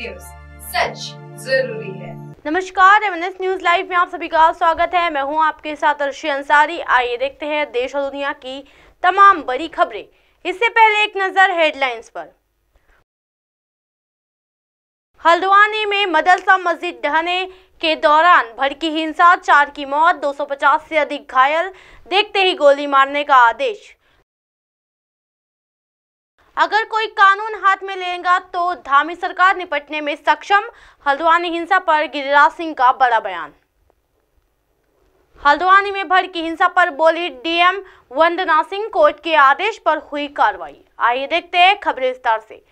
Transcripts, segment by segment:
news सच जरूरी है नमस्कार एम न्यूज लाइव में आप सभी का स्वागत है मैं हूं आपके साथ अर्षि अंसारी आइए देखते हैं देश और दुनिया की तमाम बड़ी खबरें इससे पहले एक नज़र हेडलाइंस पर हल्द्वानी में मदरसा मस्जिद ढहने के दौरान भड़की हिंसा चार की मौत 250 से अधिक घायल देखते ही गोली मारने का आदेश अगर कोई कानून हाथ में लेगा तो धामी सरकार निपटने में सक्षम हल्द्वानी हिंसा पर गिरिराज सिंह का बड़ा बयान हल्द्वानी में भड़की हिंसा पर बोली डीएम वंदना सिंह कोर्ट के आदेश पर हुई कार्रवाई आइए देखते हैं खबरें विस्तार से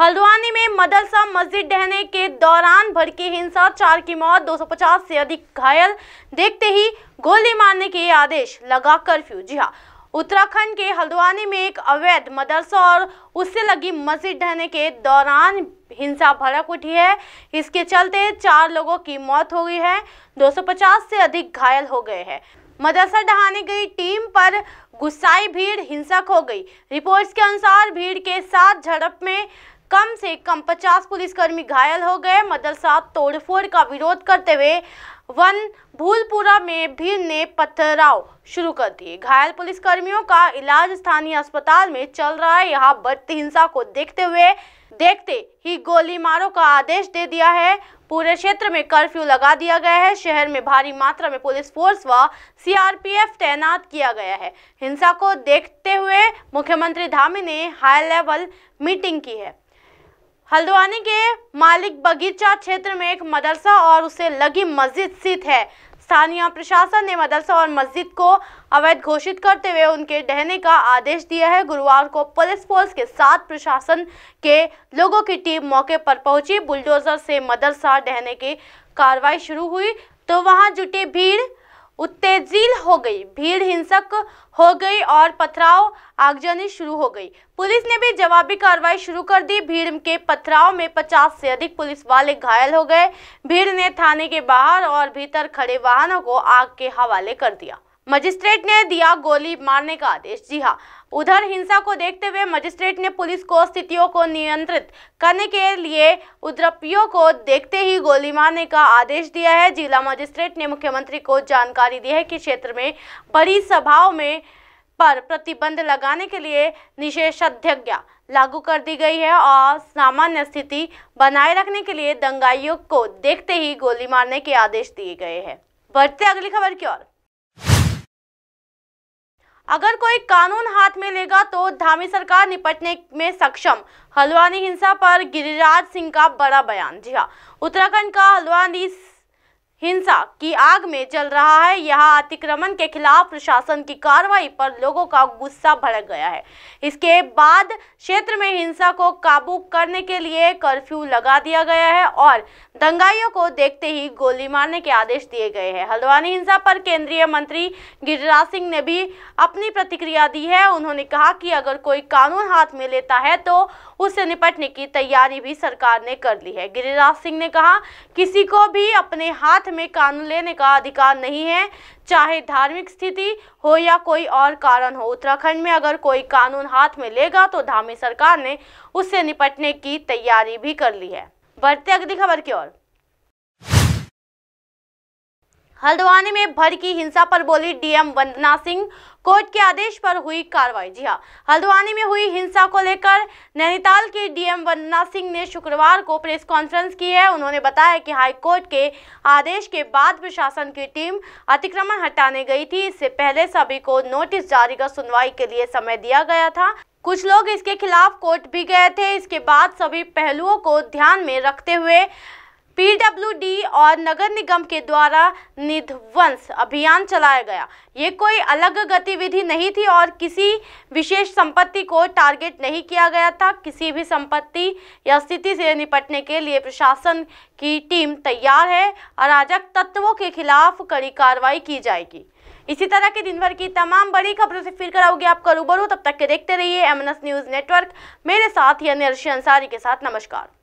हल्द्वानी में मदरसा मस्जिद ढहने के दौरान भड़की हिंसा चार की मौत 250 से अधिक घायल देखते ही गोली मारने के आदेश लगा कर्फ्यू जी हाँ उत्तराखंड के हल्द्वानी में एक अवैध मदरसा और उससे लगी मस्जिद ढहने के दौरान हिंसा भड़क उठी है इसके चलते चार लोगों की मौत हो गई है 250 से अधिक घायल हो गए हैं मदरसा ढहाने गई टीम पर गुस्साई भीड़ हिंसक हो गई रिपोर्ट्स के अनुसार भीड़ के साथ झड़प में कम से कम 50 पुलिसकर्मी घायल हो गए मदरसा तोड़फोड़ का विरोध करते हुए वन भूलपुरा में भीड़ ने पथराव शुरू कर दिए घायल पुलिसकर्मियों का इलाज स्थानीय अस्पताल में चल रहा है यहाँ बढ़ती हिंसा को देखते हुए देखते ही गोली मारो का आदेश दे दिया है पूरे क्षेत्र में कर्फ्यू लगा दिया गया है शहर में भारी मात्रा में पुलिस फोर्स व सीआरपीएफ तैनात किया गया है हिंसा को देखते हुए मुख्यमंत्री धामी ने हाई लेवल मीटिंग की है हल्द्वानी के मालिक बगीचा क्षेत्र में एक मदरसा और उसे लगी मस्जिद स्थित है स्थानीय प्रशासन ने मदरसा और मस्जिद को अवैध घोषित करते हुए उनके ढहने का आदेश दिया है गुरुवार को पुलिस फोर्स के साथ प्रशासन के लोगों की टीम मौके पर पहुंची बुलडोजर से मदरसा ढहने की कार्रवाई शुरू हुई तो वहां जुटी भीड़ हो गई भीड़ हिंसक हो गई और पथराव आगजनी शुरू हो गई पुलिस ने भी जवाबी कार्रवाई शुरू कर दी भीड़ के पथराव में 50 से अधिक पुलिस वाले घायल हो गए भीड़ ने थाने के बाहर और भीतर खड़े वाहनों को आग के हवाले कर दिया मजिस्ट्रेट ने दिया गोली मारने का आदेश जी हाँ उधर हिंसा को देखते हुए मजिस्ट्रेट ने पुलिस को स्थितियों को नियंत्रित करने के लिए उद्रपियों को देखते ही गोली मारने का आदेश दिया है जिला मजिस्ट्रेट ने मुख्यमंत्री को जानकारी दी है कि क्षेत्र में बड़ी सभाओं में पर प्रतिबंध लगाने के लिए निषेधाज्ञा लागू कर दी गई है और सामान्य स्थिति बनाए रखने के लिए दंगाइयों को देखते ही गोली मारने के आदेश दिए गए हैं बढ़ते अगली खबर की ओर अगर कोई कानून हाथ में लेगा तो धामी सरकार निपटने में सक्षम हल्द्वानी हिंसा पर गिरिराज सिंह का बड़ा बयान जी हाँ उत्तराखंड का हल्द्वानी हिंसा की आग में जल रहा है यहाँ अतिक्रमण के खिलाफ प्रशासन की कार्रवाई पर लोगों का गुस्सा भड़क गया है इसके बाद क्षेत्र में हिंसा को काबू करने के लिए कर्फ्यू लगा दिया गया है और दंगाइयों को देखते ही गोली मारने के आदेश दिए गए हैं हल्द्वानी हिंसा पर केंद्रीय मंत्री गिरिराज सिंह ने भी अपनी प्रतिक्रिया दी है उन्होंने कहा कि अगर कोई कानून हाथ में लेता है तो उससे निपटने की तैयारी भी सरकार ने कर ली है गिरिराज सिंह ने कहा किसी को भी अपने हाथ में कानून लेने का अधिकार नहीं है चाहे धार्मिक स्थिति हो या कोई और कारण हो उत्तराखंड में अगर कोई कानून हाथ में लेगा तो धामी सरकार ने उससे निपटने की तैयारी भी कर ली है बढ़ते अगली खबर की ओर हल्द्वानी में भड़की की हिंसा पर बोली डीएम वंदना सिंह कोर्ट के आदेश पर हुई कार्रवाई जी हाँ हल्द्वानी में हुई हिंसा को लेकर नैनीताल के डीएम वंदना सिंह ने शुक्रवार को प्रेस कॉन्फ्रेंस की है उन्होंने बताया कि हाई कोर्ट के आदेश के बाद प्रशासन की टीम अतिक्रमण हटाने गई थी इससे पहले सभी को नोटिस जारी कर सुनवाई के लिए समय दिया गया था कुछ लोग इसके खिलाफ कोर्ट भी गए थे इसके बाद सभी पहलुओं को ध्यान में रखते हुए पीडब्ल्यूडी और नगर निगम के द्वारा निध्वंस अभियान चलाया गया ये कोई अलग गतिविधि नहीं थी और किसी विशेष संपत्ति को टारगेट नहीं किया गया था किसी भी संपत्ति या स्थिति से निपटने के लिए प्रशासन की टीम तैयार है अराजक तत्वों के खिलाफ कड़ी कार्रवाई की जाएगी इसी तरह के दिन भर की तमाम बड़ी खबरों से फिर कराओगे आपका रूबरू तब तक के देखते रहिए एमएनएस न्यूज़ नेटवर्क मेरे साथ ही अन्य अंसारी के साथ नमस्कार